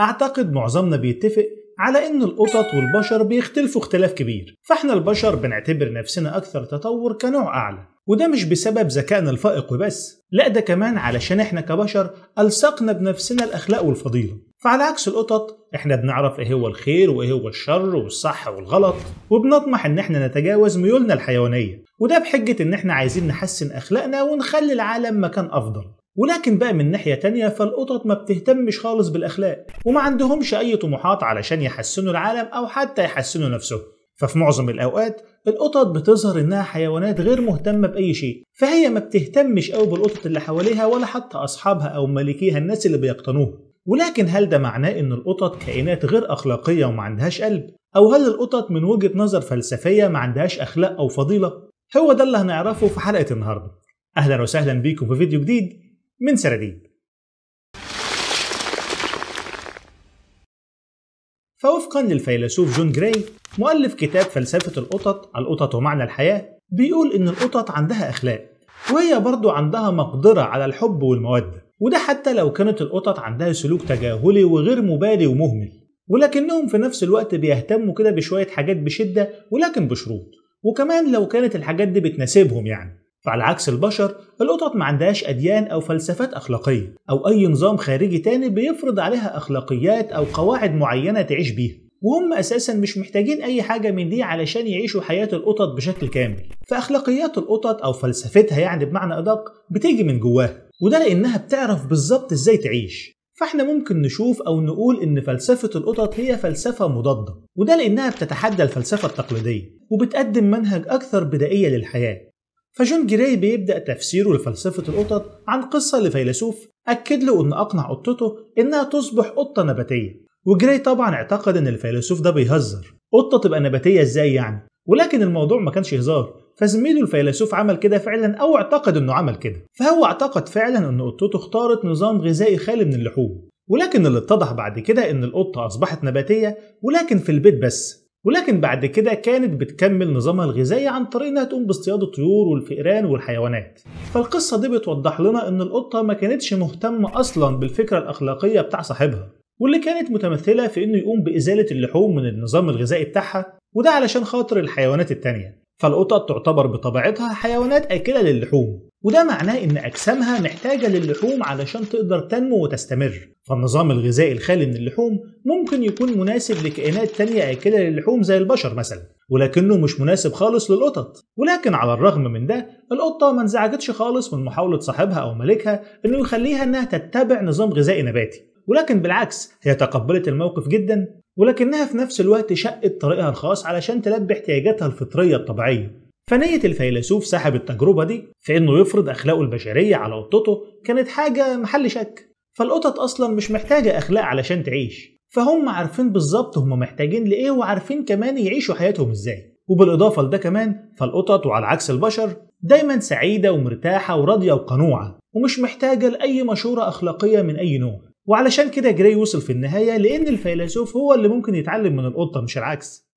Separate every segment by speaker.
Speaker 1: أعتقد معظمنا بيتفق على إن القطط والبشر بيختلفوا اختلاف كبير، فإحنا البشر بنعتبر نفسنا أكثر تطور كنوع أعلى، وده مش بسبب ذكائنا الفائق وبس، لا ده كمان علشان إحنا كبشر ألصقنا بنفسنا الأخلاق والفضيلة، فعلى عكس القطط إحنا بنعرف إيه هو الخير وإيه هو الشر والصح والغلط، وبنطمح إن إحنا نتجاوز ميولنا الحيوانية، وده بحجة إن إحنا عايزين نحسن أخلاقنا ونخلي العالم مكان أفضل. ولكن بقى من ناحية تانية فالقطط ما بتهتمش خالص بالأخلاق وما عندهمش أي طموحات علشان يحسنوا العالم أو حتى يحسنوا نفسهم ففي معظم الأوقات القطط بتظهر إنها حيوانات غير مهتمة بأي شيء فهي ما بتهتمش أو بالقطط اللي حواليها ولا حتى أصحابها أو مالكيها الناس اللي بيقتنوها ولكن هل ده معناه إن القطط كائنات غير أخلاقية وما عندهاش قلب؟ أو هل القطط من وجهة نظر فلسفية ما عندهاش أخلاق أو فضيلة؟ هو ده اللي هنعرفه في حلقة النهاردة أهلا وسهلا بيكم في فيديو جديد من سرديب فوفقا للفيلسوف جون جراي مؤلف كتاب فلسفة القطط القطط ومعنى الحياة بيقول إن القطط عندها أخلاق وهي برضو عندها مقدرة على الحب والمودة وده حتى لو كانت القطط عندها سلوك تجاهلي وغير مبالي ومهمل ولكنهم في نفس الوقت بيهتموا كده بشوية حاجات بشدة ولكن بشروط وكمان لو كانت الحاجات دي بتناسبهم يعني فعلى عكس البشر القطط ما عندهاش أديان أو فلسفات أخلاقية أو أي نظام خارجي تاني بيفرض عليها أخلاقيات أو قواعد معينة تعيش بيها وهم اساسا مش محتاجين اي حاجه من دي علشان يعيشوا حياه القطط بشكل كامل فاخلاقيات القطط او فلسفتها يعني بمعنى ادق بتيجي من جواها وده لانها بتعرف بالظبط ازاي تعيش فاحنا ممكن نشوف او نقول ان فلسفه القطط هي فلسفه مضاده وده لانها بتتحدى الفلسفه التقليديه وبتقدم منهج اكثر بدائيه للحياه فجون جراي بيبدأ تفسيره لفلسفة القطط عن قصة لفيلسوف أكد له إن أقنع قطته إنها تصبح قطة نباتية وجراي طبعا اعتقد إن الفيلسوف ده بيهزر قطة تبقى نباتية إزاي يعني ولكن الموضوع ما كانش هزار فزميله الفيلسوف عمل كده فعلا او اعتقد انه عمل كده فهو اعتقد فعلا ان قطته اختارت نظام غذائي خالي من اللحوم ولكن اللي اتضح بعد كده ان القطه اصبحت نباتيه ولكن في البيت بس ولكن بعد كده كانت بتكمل نظامها الغذائي عن طريق انها تقوم باصطياد الطيور والفئران والحيوانات فالقصه دي بتوضح لنا ان القطه ما كانتش مهتمه اصلا بالفكره الاخلاقيه بتاع صاحبها واللي كانت متمثله في انه يقوم بازاله اللحوم من النظام الغذائي بتاعها وده علشان خاطر الحيوانات التانيه فالقطط تعتبر بطبيعتها حيوانات اكله للحوم وده معناه إن أجسامها محتاجة للحوم علشان تقدر تنمو وتستمر فالنظام الغذائي الخالي من اللحوم ممكن يكون مناسب لكائنات تانية آكلة للحوم زي البشر مثلا ولكنه مش مناسب خالص للقطط ولكن على الرغم من ده القطة ما انزعجتش خالص من محاولة صاحبها أو مالكها إنه يخليها إنها تتبع نظام غذائي نباتي ولكن بالعكس هي تقبلت الموقف جدا ولكنها في نفس الوقت شقت طريقها الخاص علشان تلبي احتياجاتها الفطرية الطبيعية فنية الفيلسوف سحب التجربة دي في إنه يفرض أخلاقه البشرية على قطته كانت حاجة محل شك فالقطط أصلا مش محتاجة أخلاق علشان تعيش فهم عارفين بالظبط هم محتاجين لإيه وعارفين كمان يعيشوا حياتهم إزاي وبالإضافة لده كمان فالقطط وعلى عكس البشر دايما سعيدة ومرتاحة وراضية وقنوعة ومش محتاجة لأي مشورة أخلاقية من أي نوع وعلشان كده جراي وصل في النهاية لأن الفيلسوف هو اللي ممكن يتعلم من القطة مش العكس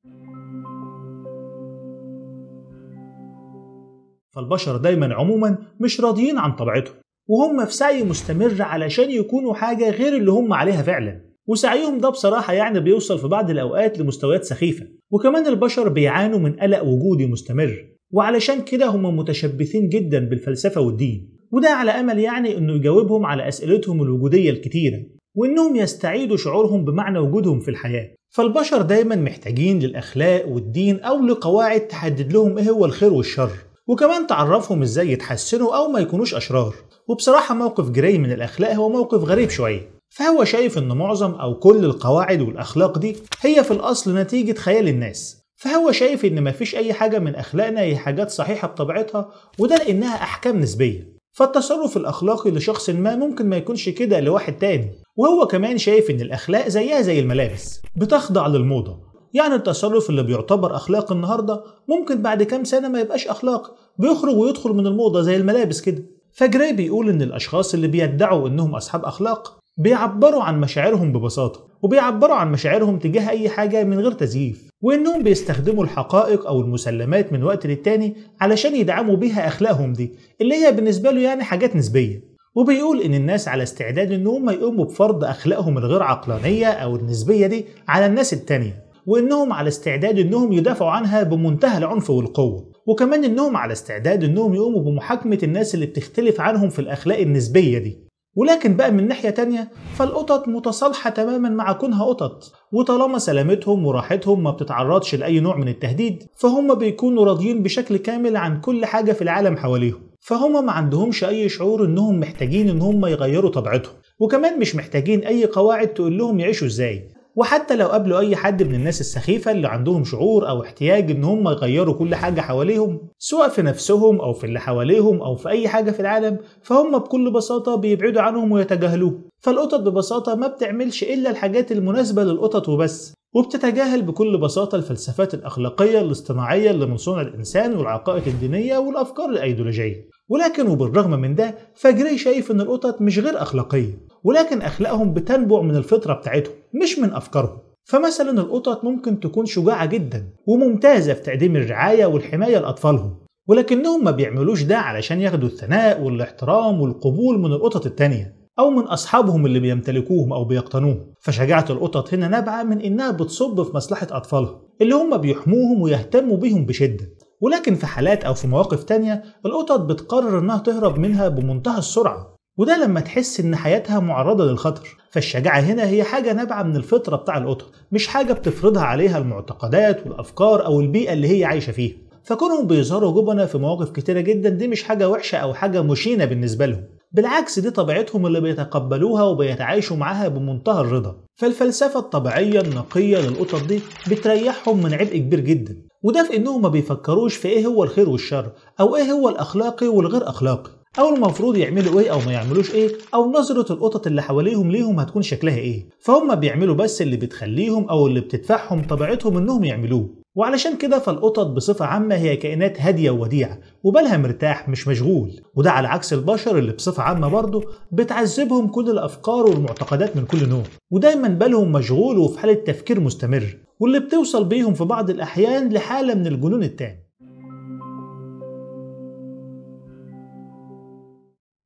Speaker 1: فالبشر دايما عموما مش راضيين عن طبيعتهم وهم في سعي مستمر علشان يكونوا حاجة غير اللي هم عليها فعلا وسعيهم ده بصراحة يعني بيوصل في بعض الأوقات لمستويات سخيفة وكمان البشر بيعانوا من قلق وجودي مستمر وعلشان كده هم متشبثين جدا بالفلسفة والدين وده على أمل يعني أنه يجاوبهم على أسئلتهم الوجودية الكتيرة وأنهم يستعيدوا شعورهم بمعنى وجودهم في الحياة فالبشر دايما محتاجين للأخلاق والدين أو لقواعد تحدد لهم إيه هو الخير والشر وكمان تعرفهم ازاي يتحسنوا او ما يكونوش اشرار وبصراحة موقف جراي من الاخلاق هو موقف غريب شوية فهو شايف ان معظم او كل القواعد والاخلاق دي هي في الاصل نتيجة خيال الناس فهو شايف ان مفيش اي حاجة من اخلاقنا هي حاجات صحيحة بطبيعتها وده لانها احكام نسبية فالتصرف الاخلاقي لشخص ما ممكن ما يكونش كده لواحد تاني وهو كمان شايف ان الاخلاق زيها زي الملابس بتخضع للموضة يعني التصرف اللي بيعتبر اخلاق النهارده ممكن بعد كام سنه ما يبقاش اخلاق بيخرج ويدخل من الموضة زي الملابس كده فجراي بيقول إن الأشخاص اللي بيدعوا إنهم أصحاب أخلاق بيعبروا عن مشاعرهم ببساطة وبيعبروا عن مشاعرهم تجاه أي حاجة من غير تزييف وإنهم بيستخدموا الحقائق أو المسلمات من وقت للتاني علشان يدعموا بيها أخلاقهم دي اللي هي بالنسبة له يعني حاجات نسبية وبيقول إن الناس على استعداد إن هم يقوموا بفرض أخلاقهم الغير عقلانية أو النسبية دي على الناس التانية وإنهم على استعداد إنهم يدافعوا عنها بمنتهى العنف والقوة وكمان انهم على استعداد انهم يقوموا بمحاكمه الناس اللي بتختلف عنهم في الاخلاق النسبيه دي ولكن بقى من ناحية تانية فالقطط متصالحة تماما مع كونها قطط وطالما سلامتهم وراحتهم ما بتتعرضش لأي نوع من التهديد فهم بيكونوا راضيين بشكل كامل عن كل حاجة في العالم حواليهم فهم ما عندهمش أي شعور إنهم محتاجين إنهم يغيروا طبيعتهم وكمان مش محتاجين أي قواعد تقول لهم يعيشوا إزاي وحتى لو قابلوا اي حد من الناس السخيفه اللي عندهم شعور او احتياج ان هم يغيروا كل حاجه حواليهم سواء في نفسهم او في اللي حواليهم او في اي حاجه في العالم فهم بكل بساطه بيبعدوا عنهم ويتجاهلوه فالقطط ببساطه ما بتعملش الا الحاجات المناسبه للقطط وبس وبتتجاهل بكل بساطة الفلسفات الأخلاقية الاصطناعية اللي من صنع الإنسان والعقائد الدينية والأفكار الأيديولوجية ولكن وبالرغم من ده فجري شايف إن القطط مش غير أخلاقية ولكن أخلاقهم بتنبع من الفطرة بتاعتهم مش من أفكارهم فمثلا القطط ممكن تكون شجاعة جدا وممتازة في تقديم الرعاية والحماية لأطفالهم ولكنهم ما بيعملوش ده علشان ياخدوا الثناء والاحترام والقبول من القطط التانية أو من أصحابهم اللي بيمتلكوهم أو بيقتنوهم فشجاعة القطط هنا نابعة من إنها بتصب في مصلحة أطفالها اللي هم بيحموهم ويهتموا بيهم بشدة ولكن في حالات أو في مواقف تانية القطط بتقرر إنها تهرب منها بمنتهى السرعة وده لما تحس ان حياتها معرضه للخطر فالشجاعه هنا هي حاجه نابعه من الفطره بتاع القطط مش حاجه بتفرضها عليها المعتقدات والافكار او البيئه اللي هي عايشه فيها فكونهم بيظهروا جبنة في مواقف كتيرة جدا دي مش حاجة وحشة أو حاجة مشينة بالنسبة لهم بالعكس دي طبيعتهم اللي بيتقبلوها وبيتعايشوا معاها بمنتهى الرضا فالفلسفة الطبيعية النقية للقطط دي بتريحهم من عبء كبير جدا وده في انهم ما بيفكروش في ايه هو الخير والشر او ايه هو الاخلاقي والغير اخلاقي او المفروض يعملوا ايه او ما يعملوش ايه او نظره القطط اللي حواليهم ليهم هتكون شكلها ايه فهم بيعملوا بس اللي بتخليهم او اللي بتدفعهم طبيعتهم انهم يعملوه وعلشان كده فالقطط بصفة عامة هي كائنات هادية ووديعة وبالها مرتاح مش مشغول وده على عكس البشر اللي بصفة عامة برضه بتعذبهم كل الأفكار والمعتقدات من كل نوع ودايما بالهم مشغول وفي حالة تفكير مستمر واللي بتوصل بيهم في بعض الأحيان لحالة من الجنون التام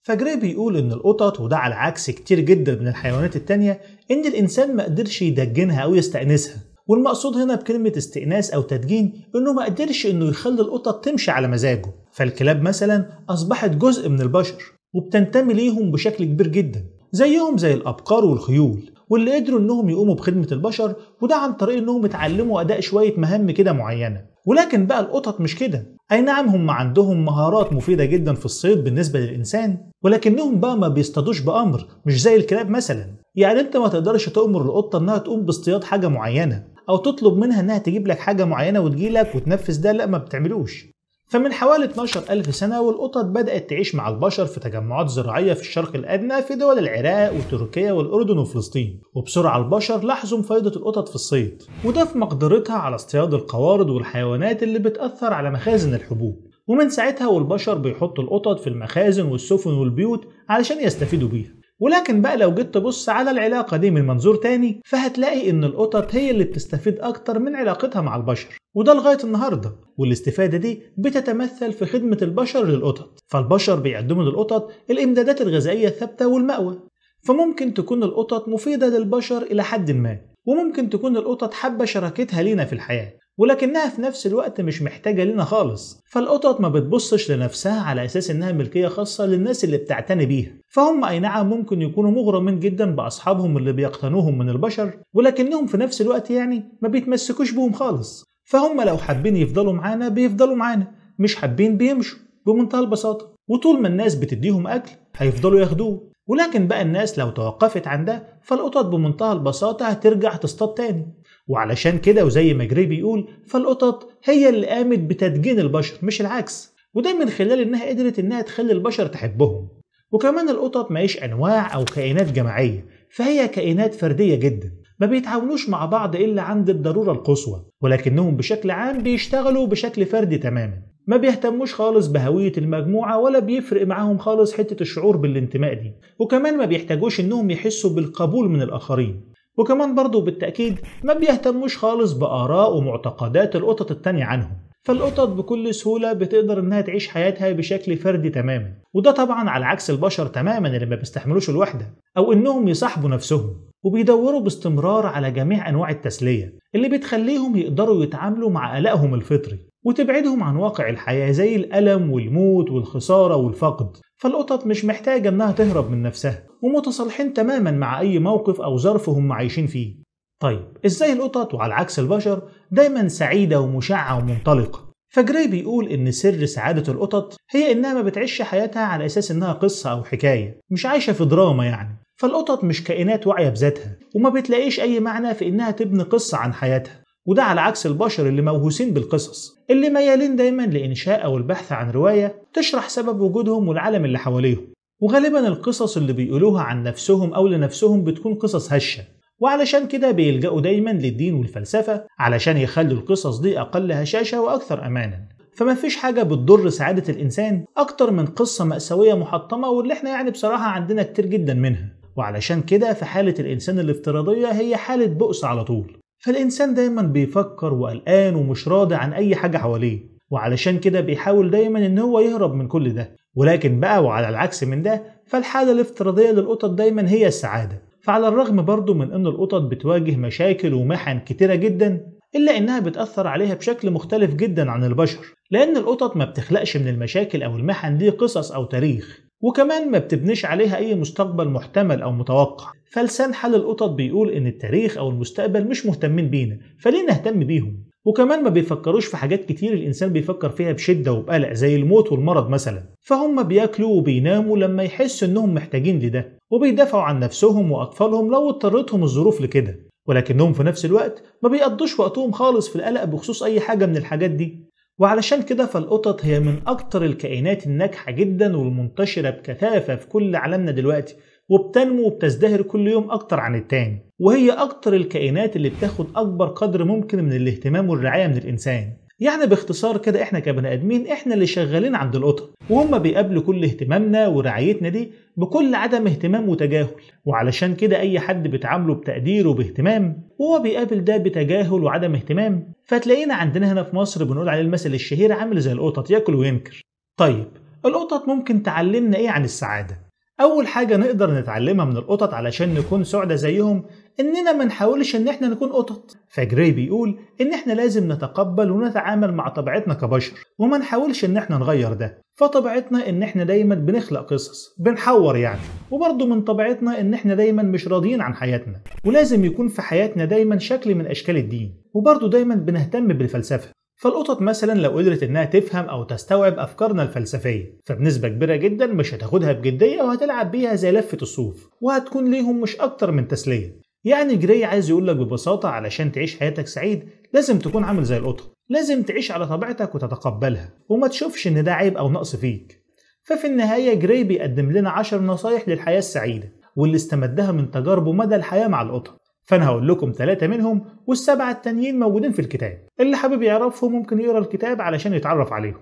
Speaker 1: فجري بيقول ان القطط وده على عكس كتير جدا من الحيوانات التانية ان الانسان ما قدرش يدجنها او يستأنسها والمقصود هنا بكلمة استئناس أو تدجين إنه ما قدرش إنه يخلي القطط تمشي على مزاجه، فالكلاب مثلا أصبحت جزء من البشر وبتنتمي ليهم بشكل كبير جدا، زيهم زي الأبقار والخيول، واللي قدروا انهم يقوموا بخدمه البشر وده عن طريق انهم اتعلموا اداء شويه مهام كده معينه ولكن بقى القطط مش كده اي نعم هم عندهم مهارات مفيده جدا في الصيد بالنسبه للانسان ولكنهم بقى ما بيصطادوش بامر مش زي الكلاب مثلا يعني انت ما تقدرش تامر القطه انها تقوم باصطياد حاجه معينه او تطلب منها انها تجيب لك حاجه معينه وتجي لك وتنفذ ده لا ما بتعملوش فمن حوالي 12 ألف سنة والقطط بدأت تعيش مع البشر في تجمعات زراعية في الشرق الأدنى في دول العراق وتركيا والأردن وفلسطين وبسرعة البشر لاحظوا فايدة القطط في الصيد وده في مقدرتها على اصطياد القوارض والحيوانات اللي بتأثر على مخازن الحبوب ومن ساعتها والبشر بيحطوا القطط في المخازن والسفن والبيوت علشان يستفيدوا بيها ولكن بقى لو جيت تبص على العلاقة دي من منظور تاني فهتلاقي إن القطط هي اللي بتستفيد أكتر من علاقتها مع البشر وده لغاية النهاردة والاستفادة دي بتتمثل في خدمة البشر للقطط فالبشر بيقدموا للقطط الإمدادات الغذائية الثابتة والمأوى فممكن تكون القطط مفيدة للبشر إلى حد ما وممكن تكون القطط حابة شراكتها لينا في الحياة ولكنها في نفس الوقت مش محتاجة لنا خالص فالقطط ما بتبصش لنفسها على أساس إنها ملكية خاصة للناس اللي بتعتني بيها فهم أي نعم ممكن يكونوا مغرمين جدا بأصحابهم اللي بيقتنوهم من البشر ولكنهم في نفس الوقت يعني ما بيتمسكوش بهم خالص فهم لو حابين يفضلوا معانا بيفضلوا معانا مش حابين بيمشوا بمنتهى البساطة وطول ما الناس بتديهم أكل هيفضلوا ياخدوه ولكن بقى الناس لو توقفت عن ده فالقطط بمنتهى البساطة هترجع تصطاد تاني وعلشان كده وزي ما جري بيقول فالقطط هي اللي قامت بتدجين البشر مش العكس وده من خلال انها قدرت انها تخلي البشر تحبهم وكمان القطط مايش انواع او كائنات جماعيه فهي كائنات فرديه جدا ما بيتعاونوش مع بعض الا عند الضروره القصوى ولكنهم بشكل عام بيشتغلوا بشكل فردي تماما ما بيهتموش خالص بهويه المجموعه ولا بيفرق معاهم خالص حته الشعور بالانتماء دي وكمان ما بيحتاجوش انهم يحسوا بالقبول من الاخرين وكمان برضه بالتأكيد ما بيهتموش خالص بآراء ومعتقدات القطط التانية عنهم فالقطط بكل سهولة بتقدر إنها تعيش حياتها بشكل فردي تماما وده طبعا على عكس البشر تماما اللي ما بيستحملوش الوحدة أو إنهم يصاحبوا نفسهم وبيدوروا باستمرار على جميع أنواع التسلية اللي بتخليهم يقدروا يتعاملوا مع قلقهم الفطري وتبعدهم عن واقع الحياة زي الألم والموت والخسارة والفقد فالقطط مش محتاجة إنها تهرب من نفسها ومتصالحين تماما مع أي موقف أو ظرف هم عايشين فيه طيب إزاي القطط وعلى عكس البشر دايما سعيدة ومشعة ومنطلقة فجراي بيقول إن سر سعادة القطط هي إنها ما بتعيش حياتها على أساس إنها قصة أو حكاية مش عايشة في دراما يعني فالقطط مش كائنات واعية بذاتها وما بتلاقيش أي معنى في إنها تبني قصة عن حياتها وده على عكس البشر اللي موهوسين بالقصص اللي ميالين دايما لإنشاء أو البحث عن رواية تشرح سبب وجودهم والعالم اللي حواليهم وغالبا القصص اللي بيقولوها عن نفسهم أو لنفسهم بتكون قصص هشة وعلشان كده بيلجأوا دايما للدين والفلسفة علشان يخلوا القصص دي أقل هشاشة وأكثر أمانا فما فيش حاجة بتضر سعادة الإنسان أكتر من قصة مأساوية محطمة واللي احنا يعني بصراحة عندنا كتير جدا منها وعلشان كده فحالة الإنسان الافتراضية هي حالة بؤس على طول فالإنسان دايما بيفكر وقلقان ومش راضي عن أي حاجة حواليه وعلشان كده بيحاول دايما إن هو يهرب من كل ده ولكن بقى وعلى العكس من ده فالحالة الافتراضية للقطط دايما هي السعادة فعلى الرغم برضه من ان القطط بتواجه مشاكل ومحن كتيرة جدا إلا إنها بتأثر عليها بشكل مختلف جدا عن البشر لأن القطط ما بتخلقش من المشاكل أو المحن دي قصص أو تاريخ وكمان ما بتبنيش عليها أي مستقبل محتمل أو متوقع فلسان حل القطط بيقول إن التاريخ أو المستقبل مش مهتمين بينا فليه نهتم بيهم وكمان ما بيفكروش في حاجات كتير الإنسان بيفكر فيها بشدة وبقلق زي الموت والمرض مثلا فهم بياكلوا وبيناموا لما يحسوا إنهم محتاجين لده وبيدافعوا عن نفسهم وأطفالهم لو اضطرتهم الظروف لكده ولكنهم في نفس الوقت ما بيقضوش وقتهم خالص في القلق بخصوص أي حاجة من الحاجات دي وعلشان كده فالقطط هي من أكتر الكائنات الناجحة جدا والمنتشرة بكثافة في كل عالمنا دلوقتي وبتنمو وبتزدهر كل يوم أكتر عن التاني وهي أكتر الكائنات اللي بتاخد أكبر قدر ممكن من الاهتمام والرعاية من الإنسان يعني باختصار كده احنا كبني ادمين احنا اللي شغالين عند القطط وهم بيقابلوا كل اهتمامنا ورعايتنا دي بكل عدم اهتمام وتجاهل وعلشان كده اي حد بتعامله بتقدير وباهتمام وهو بيقابل ده بتجاهل وعدم اهتمام فتلاقينا عندنا هنا في مصر بنقول عليه المثل الشهير عامل زي القطط ياكل وينكر طيب القطط ممكن تعلمنا ايه عن السعاده اول حاجه نقدر نتعلمها من القطط علشان نكون سعداء زيهم اننا ما نحاولش ان احنا نكون قطط فجراي بيقول ان احنا لازم نتقبل ونتعامل مع طبيعتنا كبشر وما نحاولش ان احنا نغير ده فطبيعتنا ان احنا دايما بنخلق قصص بنحور يعني وبرضه من طبيعتنا ان احنا دايما مش راضيين عن حياتنا ولازم يكون في حياتنا دايما شكل من اشكال الدين وبرضه دايما بنهتم بالفلسفه فالقطط مثلا لو قدرت انها تفهم او تستوعب افكارنا الفلسفيه فبنسبه كبيره جدا مش هتاخدها بجديه وهتلعب بيها زي لفه الصوف وهتكون ليهم مش اكتر من تسليه يعني جري عايز يقول لك ببساطه علشان تعيش حياتك سعيد لازم تكون عامل زي القطط لازم تعيش على طبيعتك وتتقبلها وما تشوفش ان ده عيب او نقص فيك ففي النهايه جري بيقدم لنا 10 نصايح للحياه السعيده واللي استمدها من تجاربه مدى الحياه مع القطط فانا هقول لكم ثلاثة منهم والسبعة التانيين موجودين في الكتاب اللي حابب يعرفهم ممكن يقرا الكتاب علشان يتعرف عليهم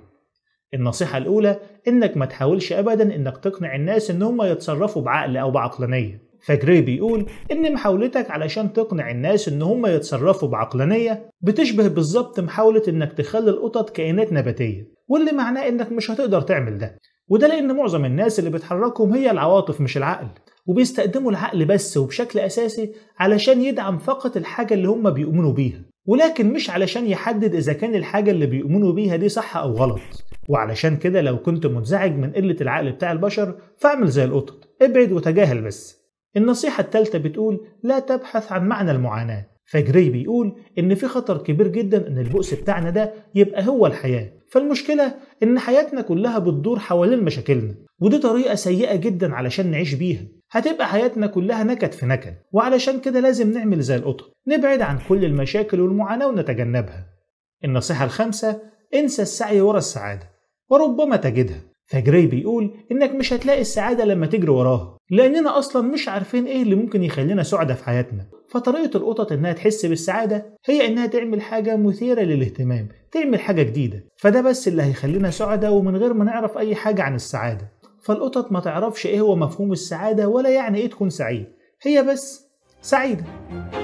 Speaker 1: النصيحة الأولى إنك ما تحاولش أبدا إنك تقنع الناس إن هم يتصرفوا بعقل أو بعقلانية فجري بيقول إن محاولتك علشان تقنع الناس إن هم يتصرفوا بعقلانية بتشبه بالظبط محاولة إنك تخلي القطط كائنات نباتية واللي معناه إنك مش هتقدر تعمل ده وده لأن معظم الناس اللي بتحركهم هي العواطف مش العقل وبيستخدموا العقل بس وبشكل أساسي علشان يدعم فقط الحاجة اللي هم بيؤمنوا بيها ولكن مش علشان يحدد إذا كان الحاجة اللي بيؤمنوا بيها دي صح أو غلط وعلشان كده لو كنت منزعج من قلة العقل بتاع البشر فاعمل زي القطط ابعد وتجاهل بس النصيحة الثالثة بتقول لا تبحث عن معنى المعاناة فجري بيقول إن في خطر كبير جدا إن البؤس بتاعنا ده يبقى هو الحياة فالمشكلة إن حياتنا كلها بتدور حوالين مشاكلنا ودي طريقة سيئة جدا علشان نعيش بيها هتبقى حياتنا كلها نكد في نكد وعلشان كده لازم نعمل زي القطط نبعد عن كل المشاكل والمعاناة ونتجنبها النصيحة الخامسة انسى السعي ورا السعادة وربما تجدها فجري بيقول انك مش هتلاقي السعادة لما تجري وراها لاننا اصلا مش عارفين ايه اللي ممكن يخلينا سعداء في حياتنا فطريقة القطط انها تحس بالسعادة هي انها تعمل حاجة مثيرة للاهتمام تعمل حاجة جديدة فده بس اللي هيخلينا سعداء ومن غير ما نعرف اي حاجة عن السعادة فالقطط ما تعرفش ايه هو مفهوم السعادة ولا يعني ايه تكون سعيد هي بس سعيدة